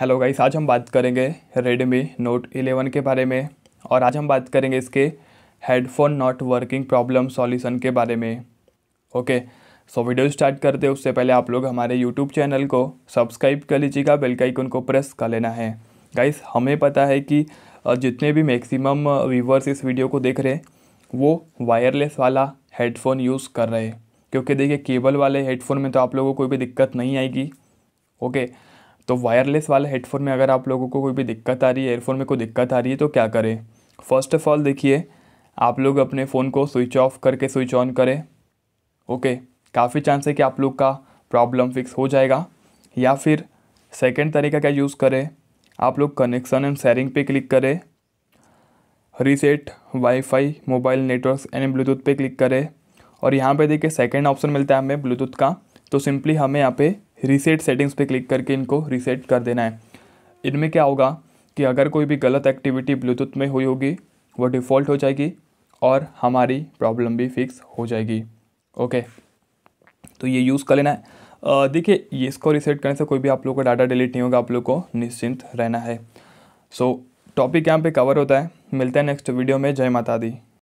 hello guys आज हम बात करेंगे रेडमी नोट 11 के बारे में और आज हम बात करेंगे इसके headphone not working problem solution के बारे में ओके सो वीडियो स्टार्ट करते हैं उससे पहले आप लोग हमारे यूट्यूब चैनल को सब्सक्राइब कर लीजिएगा बेल का आइकन को प्रेस कर लेना है गाइस हमें पता है कि जितने भी मैक्सिमम व्यूवर्स इस वीडियो को देख रहे वो वायरलेस वाला हेडफोन यूज़ कर रहे क्योंकि देखिए केबल वाले हेडफोन में तो आप लोगों को कोई भी दिक्कत नहीं आएगी ओके okay, तो वायरलेस वाले हेडफोन में अगर आप लोगों को कोई भी दिक्कत आ रही है एयरफोन में कोई दिक्कत आ रही है तो क्या करें फर्स्ट ऑफ ऑल देखिए आप लोग अपने फ़ोन को स्विच ऑफ करके स्विच ऑन करें ओके काफ़ी चांस है कि आप लोग का प्रॉब्लम फिक्स हो जाएगा या फिर सेकेंड तरीका क्या यूज़ करें आप लोग कनेक्शन एंड शेयरिंग पे क्लिक करें reset wifi mobile network and Bluetooth पे क्लिक करें और यहाँ पे देखिए सेकेंड ऑप्शन मिलता है हमें ब्लूटूथ का तो सिंपली हमें यहाँ पे रीसेट सेटिंग्स पे क्लिक करके इनको रीसेट कर देना है इनमें क्या होगा कि अगर कोई भी गलत एक्टिविटी ब्लूटूथ में हुई होगी वो डिफ़ॉल्ट हो जाएगी और हमारी प्रॉब्लम भी फिक्स हो जाएगी ओके तो ये यूज़ कर लेना है देखिए ये इसको रिसेट करने से कोई भी आप लोग का डाटा डिलीट नहीं होगा आप लोग को निश्चिंत रहना है सो टॉपिक यहाँ पे कवर होता है मिलते हैं नेक्स्ट वीडियो में जय माता दी